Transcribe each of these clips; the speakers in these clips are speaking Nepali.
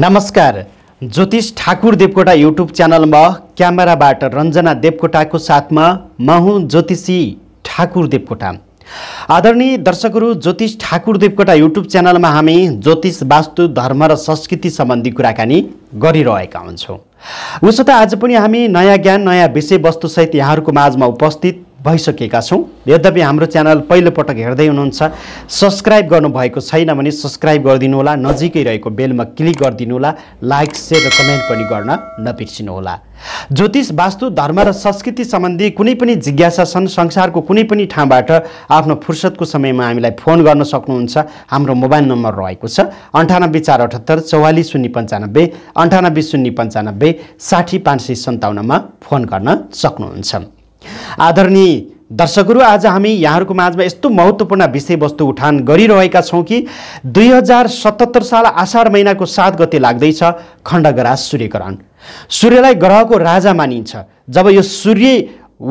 नमस्कार ज्योतिष ठाकुर देवकोटा युट्युब च्यानलमा क्यामेराबाट रञ्जना देवकोटाको साथमा म हुँ ज्योतिषी ठाकुर देवकोटा आदरणीय दर्शकहरू ज्योतिष ठाकुर देवकोटा युट्युब च्यानलमा हामी ज्योतिष वास्तु धर्म र संस्कृति सम्बन्धी कुराकानी गरिरहेका हुन्छौँ उसो त आज पनि हामी नयाँ ज्ञान नयाँ विषयवस्तुसहित यहाँहरूको माझमा उपस्थित भइसकेका छौँ यद्यपि हाम्रो च्यानल पहिलोपटक हेर्दै हुनुहुन्छ सब्सक्राइब गर्नुभएको छैन भने सब्सक्राइब होला नजिकै रहेको बेलमा क्लिक होला लाइक सेयर र कमेन्ट पनि गर्न नबिर्सिनुहोला ज्योतिष वास्तु धर्म र संस्कृति सम्बन्धी कुनै पनि जिज्ञासा छन् संसारको कुनै पनि ठाउँबाट आफ्नो फुर्सदको समयमा हामीलाई फोन गर्न सक्नुहुन्छ हाम्रो मोबाइल नम्बर रहेको छ अन्ठानब्बे चार अठहत्तर चौवालिस शून्य पन्चानब्बे अन्ठानब्बे शून्य पन्चानब्बे साठी पाँच सय सन्ताउन्नमा फोन गर्न सक्नुहुन्छ आदरणीय दर्शकहरू आज हामी यहाँहरूको माझमा यस्तो महत्त्वपूर्ण विषयवस्तु उठान गरिरहेका छौँ कि दुई हजार सतहत्तर साल आषाढ महिनाको सात गते लाग्दैछ खण्डग्रास सूर्यग्रहण सूर्यलाई ग्रहको राजा मानिन्छ जब यो सूर्य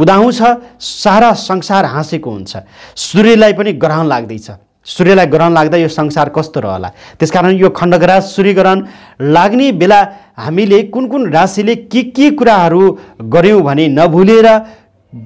उदाउँछ सारा संसार हाँसेको हुन्छ सूर्यलाई पनि ग्रहण लाग्दैछ सूर्यलाई ग्रहण लाग्दा यो संसार कस्तो रहला त्यसकारण यो खण्डग्रास सूर्यग्रहण लाग्ने बेला हामीले कुन कुन राशिले के के कुराहरू गऱ्यौँ भने नभुलेर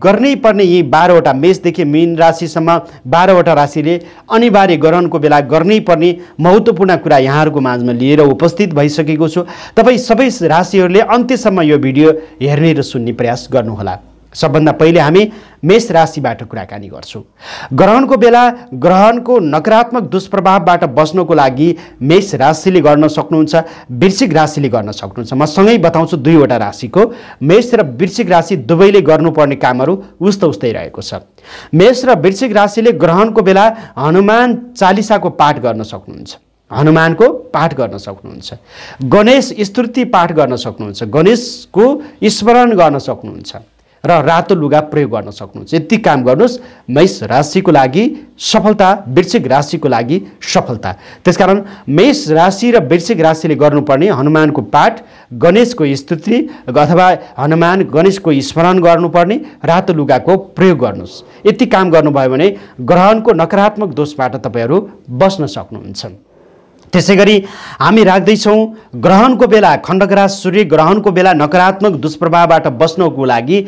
गर्नै पर्ने यी बाह्रवटा मेषदेखि मिन राशिसम्म बाह्रवटा राशिले अनिवार्य ग्रहणको बेला गर्नै पर्ने महत्त्वपूर्ण कुरा यहाँहरूको माझमा लिएर उपस्थित भइसकेको छु तपाईँ सबै राशिहरूले अन्त्यसम्म यो भिडियो हेर्ने र सुन्ने प्रयास गर्नुहोला सबभन्दा पहिले हामी मेष राशिबाट कुराकानी गर्छौँ ग्रहणको बेला ग्रहणको नकारात्मक दुष्प्रभावबाट बस्नको लागि मेष राशिले गर्न सक्नुहुन्छ वृश्चिक राशिले गर्न सक्नुहुन्छ म सँगै बताउँछु दुईवटा राशिको मेष र वृश्चिक राशि दुवैले गर्नुपर्ने कामहरू उस्तो उस्तै रहेको छ मेष र वृश्चिक राशिले ग्रहणको बेला हनुमान चालिसाको पाठ गर्न सक्नुहुन्छ हनुमानको पाठ गर्न सक्नुहुन्छ गणेश स्तुति पाठ गर्न सक्नुहुन्छ गणेशको स्मरण गर्न सक्नुहुन्छ र रातो लुगा प्रयोग गर्न सक्नुहुन्छ यति काम गर्नुहोस् मेष राशिको लागि सफलता वृश्चिक राशिको लागि सफलता त्यसकारण मेष राशि र वृश्चिक राशिले गर्नुपर्ने हनुमानको पाठ गणेशको स्तुति अथवा हनुमान गणेशको स्मरण गर्नुपर्ने रातो लुगाको प्रयोग गर्नुहोस् यति काम गर्नुभयो भने ग्रहणको नकारात्मक दोषबाट तपाईँहरू बस्न सक्नुहुन्छ त्यसै गरी हामी राख्दैछौँ ग्रहणको बेला खण्डग्रास सूर्य ग्रहणको बेला नकारात्मक दुष्प्रभावबाट बस्नको लागि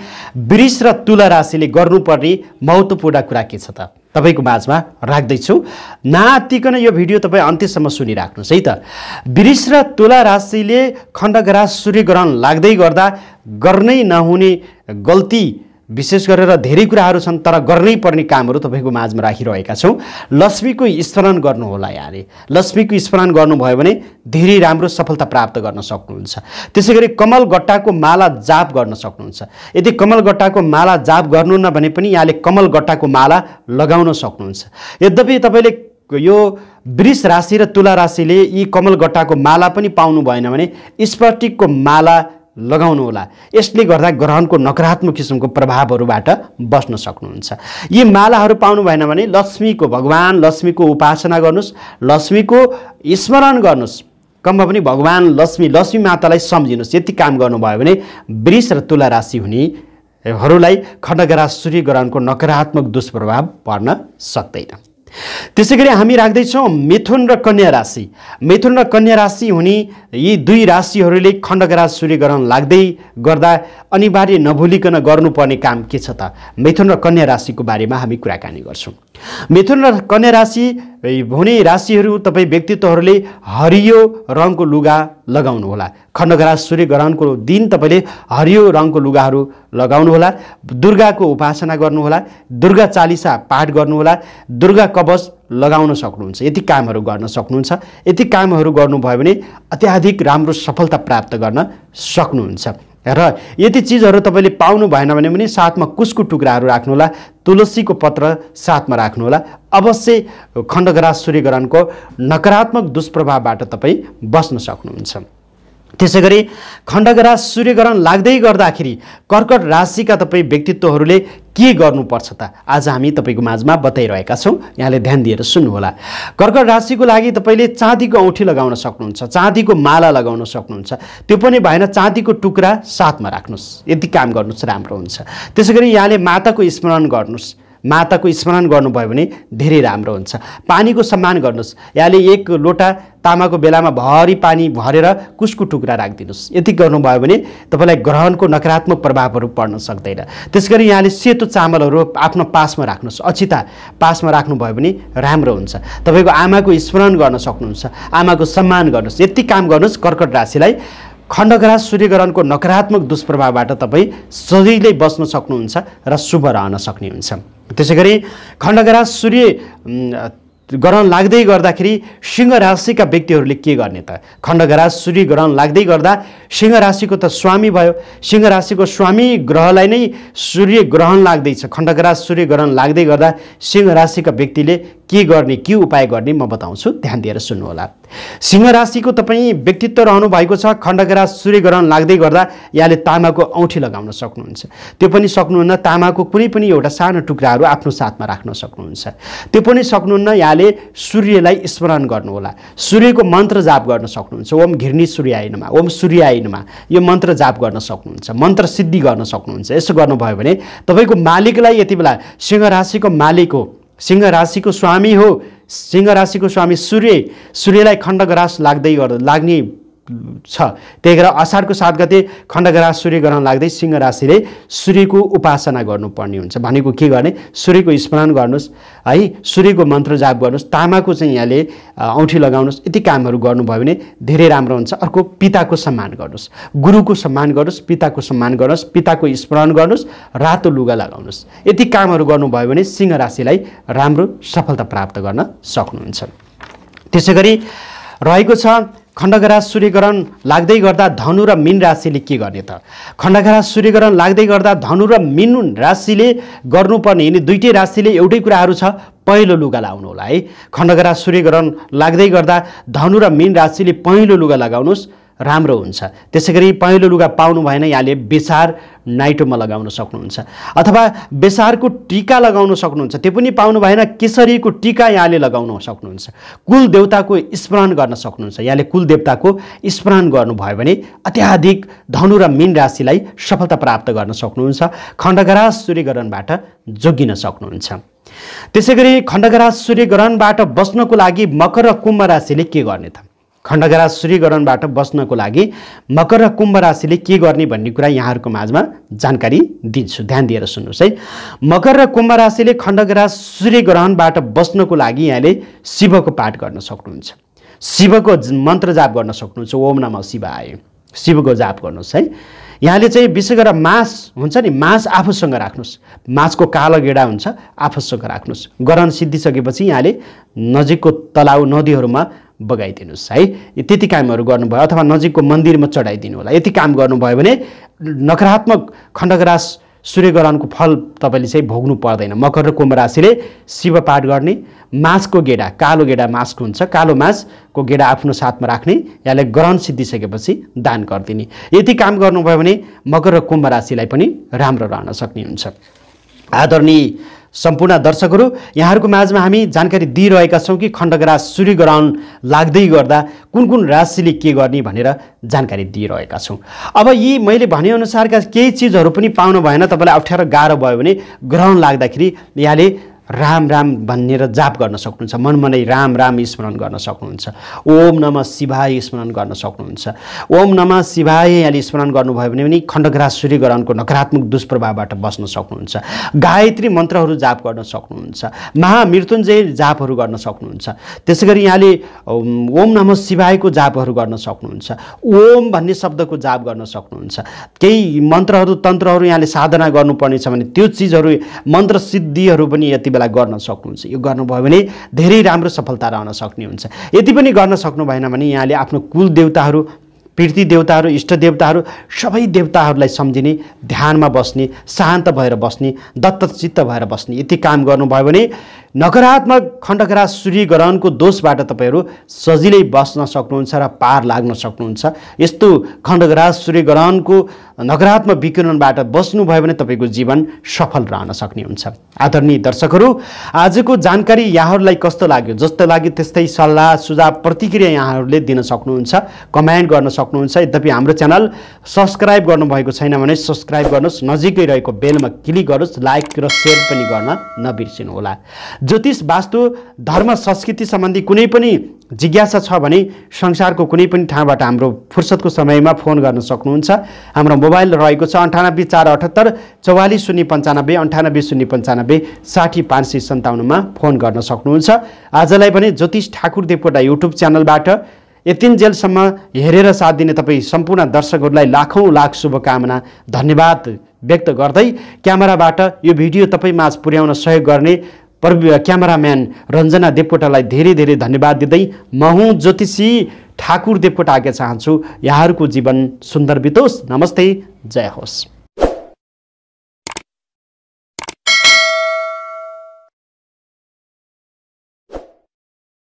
वृष र तुला राशिले गर्नुपर्ने महत्त्वपूर्ण कुरा के छ त तपाईँको माझमा राख्दैछु नातिकन यो भिडियो तपाईँ अन्त्यसम्म सुनिराख्नुहोस् है त वृष र तुला राशिले खण्डग्रास सूर्य ग्रहण लाग्दै गर्दा गर्नै नहुने गल्ती विशेष गरेर धेरै कुराहरू छन् तर गर्नै पर्ने कामहरू तपाईँको माझमा राखिरहेका छौँ लक्ष्मीको स्मरण होला यहाँले लक्ष्मीको स्मरण गर्नुभयो भने धेरै राम्रो सफलता प्राप्त गर्न सक्नुहुन्छ त्यसै गरी कमल गट्टाको माला जाप गर्न सक्नुहुन्छ यदि कमल गट्टाको माला जाप गर्नुहुन्न भने पनि यहाँले कमल गट्टाको माला लगाउन सक्नुहुन्छ यद्यपि तपाईँले यो वृष राशि र तुला राशिले यी कमल गट्टाको माला पनि पाउनु भएन भने स्पटिकको माला लगाउनुहोला यसले गर्दा ग्रहणको नकारात्मक किसिमको प्रभावहरूबाट बस्न सक्नुहुन्छ यी मालाहरू पाउनु भएन भने लक्ष्मीको भगवान् लक्ष्मीको उपासना गर्नुहोस् लक्ष्मीको स्मरण गर्नुहोस् कम्म पनि भगवान् लक्ष्मी लक्ष्मी मातालाई सम्झिनुहोस् यति काम गर्नुभयो भने वृष र तुला राशि हुनेहरूलाई खण्डग्रास सूर्य ग्रहणको नकारात्मक दुष्प्रभाव पर्न सक्दैन त्यसै गरी हामी राख्दैछौँ मिथुन र कन्या राशि मिथुन र कन्या राशि हुने यी दुई राशिहरूले खण्डग्रास ग्रहण लाग्दै गर्दा अनिवार्य नभुलिकन गर्नुपर्ने काम के छ त मिथुन र कन्या राशिको बारेमा हामी कुराकानी गर्छौँ मिथुन र कन्या राशि हुने राशिहरू तपाईँ व्यक्तित्वहरूले हरियो रङको लुगा लगाउनुहोला खण्डग्रास सूर्य ग्रहणको दिन तपाईँले हरियो रङको लुगाहरू लगाउनुहोला दुर्गाको उपासना गर्नुहोला दुर्गा चालिसा पाठ गर्नुहोला दुर्गा कवच लगाउन सक्नुहुन्छ यति कामहरू गर्न सक्नुहुन्छ यति कामहरू गर्नुभयो भने अत्याधिक राम्रो सफलता प्राप्त गर्न सक्नुहुन्छ र यति चिजहरू तपाईँले पाउनु भएन भने पनि साथमा कुसको टुक्राहरू राख्नुहोला तुलसीको पत्र साथमा राख्नुहोला अवश्य खण्डग्रास सूर्यग्रहणको नकारात्मक दुष्प्रभावबाट तपाईँ बस्न सक्नुहुन्छ त्यसै गरी खण्डग्रह सूर्यग्रहण लाग्दै गर्दाखेरि कर्कट राशिका तपाईँ व्यक्तित्वहरूले के गर्नुपर्छ त आज हामी तपाईँको माझमा बताइरहेका छौँ यहाँले ध्यान दिएर सुन्नुहोला कर्कट राशिको लागि तपाईँले चाँदीको औँठी लगाउन सक्नुहुन्छ चाँदीको माला लगाउन सक्नुहुन्छ त्यो पनि भएन चाँदीको टुक्रा साथमा राख्नुहोस् यति काम गर्नुहोस् राम्रो हुन्छ त्यसै गरी यहाँले माताको स्मरण गर्नुहोस् माताको स्मरण गर्नुभयो भने धेरै राम्रो हुन्छ पानीको सम्मान गर्नुहोस् यहाँले एक लोटा तामाको बेलामा भरि पानी भरेर कुसको टुक्रा राखिदिनुहोस् यति गर्नुभयो भने तपाईँलाई ग्रहणको नकारात्मक प्रभावहरू पर्न सक्दैन त्यस गरी यहाँले सेतो चामलहरू आफ्नो पासमा राख्नुहोस् अचिता पासमा राख्नुभयो भने राम्रो हुन्छ तपाईँको आमाको स्मरण गर्न सक्नुहुन्छ आमाको सम्मान गर्नुहोस् यति काम गर्नुहोस् कर्कट राशिलाई खण्डग्रास सूर्यग्रहणको नकारात्मक दुष्प्रभावबाट तपाईँ सजिलै बस्न सक्नुहुन्छ र शुभ रहन सक्ने हुन्छ त्यसै गरी खण्डग्रास सूर्य ग्रहण लाग्दै गर्दाखेरि सिंह राशिका व्यक्तिहरूले के गर्ने त खण्डग्रास सूर्य ग्रहण लाग्दै गर्दा सिंह राशिको त स्वामी भयो सिंह राशिको स्वामी ग्रहलाई नै सूर्य ग्रहण लाग्दैछ खण्डग्रास सूर्य ग्रहण लाग्दै गर्दा सिंह राशिका व्यक्तिले के गर्ने के उपाय गर्ने म बताउँछु ध्यान दिएर सुन्नुहोला सिंह राशिको तपाईँ व्यक्तित्व रहनु भएको छ खण्डग्रा सूर्यग्रहण लाग्दै गर्दा यहाँले तामाको औँठी लगाउन सक्नुहुन्छ त्यो पनि सक्नुहुन्न तामाको कुनै पनि एउटा सानो टुक्राहरू आफ्नो साथमा राख्न सक्नुहुन्छ त्यो पनि सक्नुहुन्न यहाँले सूर्यलाई स्मरण गर्नुहोला सूर्यको मन्त्र जाप गर्न सक्नुहुन्छ ओम घिर्णी सूर्यायनमा ओम सूर्यायनमा यो मन्त्र जाप गर्न सक्नुहुन्छ मन्त्र सिद्धि गर्न सक्नुहुन्छ यसो गर्नुभयो भने तपाईँको मालिकलाई यति बेला सिंह राशिको मालिक हो सिंह राशिको स्वामी हो सिंह राशिको स्वामी सूर्य सूर्यलाई खण्डग्रास लाग्दै लाग्ने छ त्यही गरेर असारको सात गते खण्डग्रास सूर्य ग्रहण लाग्दै सिंह राशिले सूर्यको उपासना गर्नुपर्ने हुन्छ भनेको के गर्ने सूर्यको स्मरण गर्नुहोस् है सूर्यको मन्त्र जाप गर्नुहोस् तामाको चाहिँ यहाँले औँठी लगाउनुहोस् यति कामहरू गर्नुभयो भने धेरै राम्रो हुन्छ अर्को पिताको सम्मान गर्नुहोस् गुरुको सम्मान गर्नुहोस् पिताको सम्मान गर्नुहोस् पिताको स्मरण गर्नुहोस् रातो लुगा लगाउनुहोस् यति कामहरू गर्नुभयो भने सिंह राशिलाई राम्रो सफलता प्राप्त गर्न सक्नुहुन्छ त्यसै गरी रहेको छ खण्डग्रास सूर्यग्रहण लाग्दै गर्दा धनु र मिन राशिले के गर्ने त खण्डग्रास सूर्यग्रहण लाग्दै गर्दा धनु र मिन राशिले गर्नुपर्ने यिनी दुइटै राशिले एउटै कुराहरू छ पहिलो लुगा लाउनु होला है खण्डग्रास सूर्यग्रहण लाग्दै गर्दा धनु र मिन राशिले पहिलो लुगा लगाउनुहोस् राम्रो हुन्छ त्यसै गरी पहेँलो लुगा पाउनु भएन यहाँले बेसार नाइटोमा लगाउन सक्नुहुन्छ अथवा बेसारको टिका लगाउन सक्नुहुन्छ त्यो पनि पाउनु भएन केसरीको टिका यहाँले लगाउन सक्नुहुन्छ कुल देवताको स्मरण गर्न सक्नुहुन्छ यहाँले कुल देवताको स्मरण गर्नुभयो भने अत्याधिक धनु र मीन राशिलाई सफलता प्राप्त गर्न सक्नुहुन्छ खण्डगराज सूर्यग्रहणबाट जोगिन सक्नुहुन्छ त्यसै गरी खण्डगराज सूर्यग्रहणबाट बस्नको लागि मकर र कुम्भ राशिले के गर्ने त सूर्य ग्रहणबाट बस्नको लागि मकर र कुम्भ राशिले के गर्ने भन्ने कुरा यहाँहरूको माझमा जानकारी दिन्छु ध्यान दिएर सुन्नुहोस् है मकर र कुम्भ राशिले सूर्य सूर्यग्रहणबाट बस्नको लागि यहाँले शिवको पाठ गर्न सक्नुहुन्छ शिवको मन्त्र जाप गर्न सक्नुहुन्छ ओम नम शिव शिवाय शिवको जाप गर्नुहोस् है यहाँले चाहिँ विशेष गरेर मास हुन्छ नि मास आफूसँग राख्नुहोस् मासको कालो गेडा हुन्छ आफूसँग राख्नुहोस् ग्रहण सिद्धिसकेपछि यहाँले नजिकको तलाउ नदीहरूमा बगाइदिनुहोस् है त्यति कामहरू गर्नुभयो अथवा नजिकको मन्दिरमा चढाइदिनु होला यति काम गर्नुभयो भने नकारात्मक खण्डग्रास सूर्य ग्रहणको फल तपाईँले चाहिँ भोग्नु पर्दैन मकर र कुम्भ राशिले शिवपाठ गर्ने मासको गेडा कालो गेडा मासको हुन्छ कालो मासको गेडा आफ्नो साथमा राख्ने यहाँले ग्रहण सिद्धिसकेपछि दान गरिदिने यति काम गर्नुभयो भने मकर र कुम्भ राशिलाई पनि राम्रो रहन सक्ने हुन्छ आदरणीय सम्पूर्ण दर्शकहरू यहाँहरूको माझमा हामी जानकारी दिइरहेका छौँ कि खण्डग्रास सूर्य ग्रहण लाग्दै गर्दा कुन कुन राशिले के गर्ने भनेर जानकारी दिइरहेका छौँ अब यी मैले भनेअनुसारका केही चिजहरू पनि पाउनु भएन तपाईँलाई अप्ठ्यारो गाह्रो भयो भने ग्रहण लाग्दाखेरि यहाँले राम राम भनेर जाप गर्न सक्नुहुन्छ मनमनै राम राम स्मरण गर्न सक्नुहुन्छ ओम नम शिवाय स्मरण गर्न सक्नुहुन्छ ओम नम शिवाय यहाँले स्मरण गर्नुभयो भने पनि खण्डग्रास सूर्यग्रहणको नकारात्मक दुष्प्रभावबाट बस्न सक्नुहुन्छ गायत्री मन्त्रहरू जाप गर्न सक्नुहुन्छ महामृत्युञ्जय जापहरू गर्न सक्नुहुन्छ त्यसै गरी यहाँले ओम नम शिवायको जापहरू गर्न सक्नुहुन्छ ओम भन्ने शब्दको जाप गर्न सक्नुहुन्छ केही मन्त्रहरू तन्त्रहरू यहाँले साधना गर्नुपर्नेछ भने त्यो चिजहरू मन्त्र सिद्धिहरू पनि यति बेला गर्न सक्नुहुन्छ यो गर्नुभयो भने धेरै राम्रो सफलता रहन सक्ने हुन्छ यति पनि गर्न सक्नु भएन भने यहाँले आफ्नो कुल देवताहरू पीर्ति देवताहरू इष्ट देवताहरू सबै देवताहरूलाई सम्झिने ध्यानमा बस्ने शान्त भएर बस्ने दत्तचित्त भएर बस्ने यति काम गर्नुभयो भने नकारात्मक खण्डकरा सूर्यग्रहणको दोषबाट तपाईँहरू सजिलै बस्न सक्नुहुन्छ र पार लाग्न सक्नुहुन्छ यस्तो खण्डग्रास सूर्यग्रहणको नकारात्मक विकिरणबाट बस्नुभयो भने तपाईँको जीवन सफल रहन सक्ने हुन्छ आदरणीय दर्शकहरू आजको जानकारी यहाँहरूलाई कस्तो लाग्यो जस्तो लाग्यो त्यस्तै सल्लाह सुझाव प्रतिक्रिया यहाँहरूले दिन सक्नुहुन्छ कमेन्ट गर्न सक्नुहुन्छ यद्यपि हाम्रो च्यानल सब्सक्राइब गर्नुभएको छैन भने सब्सक्राइब गर्नुहोस् नजिकै रहेको बेलमा क्लिक गर्नुहोस् लाइक र सेयर पनि गर्न नबिर्सिनुहोला ज्योतिष वास्तु धर्म संस्कृति सम्बन्धी कुनै पनि जिज्ञासा छ भने संसारको कुनै पनि ठाउँबाट हाम्रो फुर्सदको समयमा फोन गर्न सक्नुहुन्छ हाम्रो मोबाइल रहेको छ अन्ठानब्बे चार अठहत्तर चौवालिस शून्य पन्चानब्बे अन्ठानब्बे शून्य पन्चानब्बे साठी पाँच सय सन्ताउन्नमा फोन गर्न सक्नुहुन्छ आजलाई पनि ज्योतिष ठाकुर देवकोटा युट्युब च्यानलबाट यतिन्जेलसम्म हेरेर साथ दिने तपाईँ सम्पूर्ण दर्शकहरूलाई लाखौँ लाख शुभकामना धन्यवाद व्यक्त गर्दै क्यामेराबाट यो भिडियो तपाईँ माझ पुर्याउन सहयोग गर्ने पर क्यामराम्यान रञ्जना देवकोटालाई धेरै धेरै धन्यवाद दिँदै म हुँ ज्योतिषी ठाकुर देवकोटा आज्ञा चाहन्छु यहाँहरूको जीवन सुन्दर बितोस् नमस्ते जय होस्